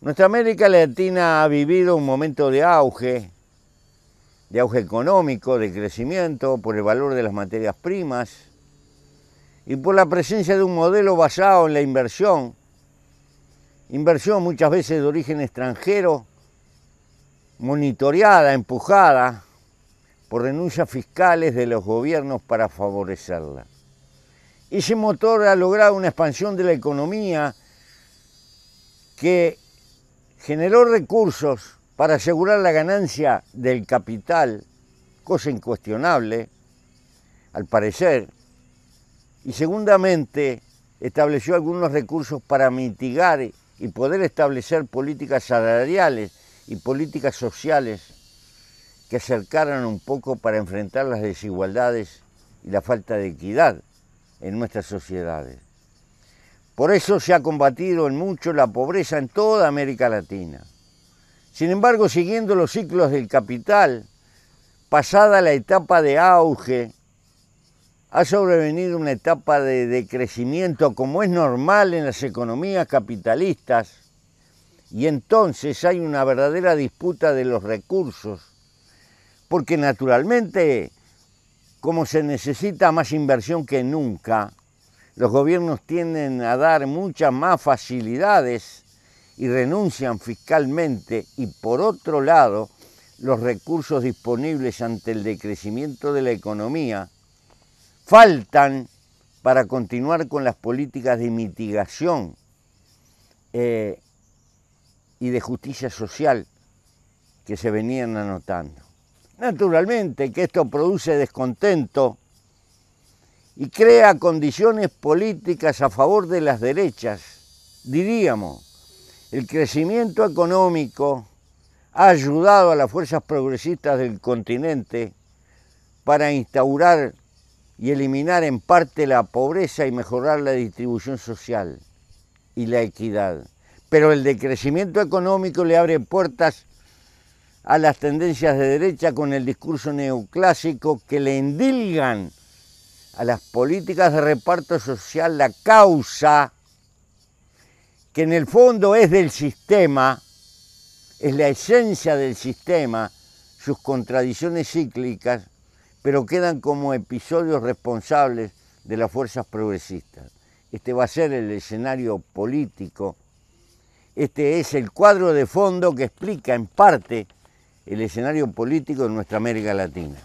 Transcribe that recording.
Nuestra América Latina ha vivido un momento de auge, de auge económico, de crecimiento, por el valor de las materias primas y por la presencia de un modelo basado en la inversión, inversión muchas veces de origen extranjero, monitoreada, empujada por denuncias fiscales de los gobiernos para favorecerla. Ese motor ha logrado una expansión de la economía que generó recursos para asegurar la ganancia del capital, cosa incuestionable, al parecer, y segundamente estableció algunos recursos para mitigar y poder establecer políticas salariales y políticas sociales que acercaran un poco para enfrentar las desigualdades y la falta de equidad en nuestras sociedades. Por eso se ha combatido en mucho la pobreza en toda América Latina. Sin embargo, siguiendo los ciclos del capital, pasada la etapa de auge, ha sobrevenido una etapa de decrecimiento como es normal en las economías capitalistas y entonces hay una verdadera disputa de los recursos, porque naturalmente como se necesita más inversión que nunca, los gobiernos tienden a dar muchas más facilidades y renuncian fiscalmente y por otro lado los recursos disponibles ante el decrecimiento de la economía faltan para continuar con las políticas de mitigación eh, y de justicia social que se venían anotando. Naturalmente que esto produce descontento y crea condiciones políticas a favor de las derechas, diríamos, el crecimiento económico ha ayudado a las fuerzas progresistas del continente para instaurar y eliminar en parte la pobreza y mejorar la distribución social y la equidad. Pero el decrecimiento económico le abre puertas a las tendencias de derecha con el discurso neoclásico que le endilgan a las políticas de reparto social la causa que en el fondo es del sistema, es la esencia del sistema, sus contradicciones cíclicas, pero quedan como episodios responsables de las fuerzas progresistas. Este va a ser el escenario político, este es el cuadro de fondo que explica en parte el escenario político de nuestra América Latina.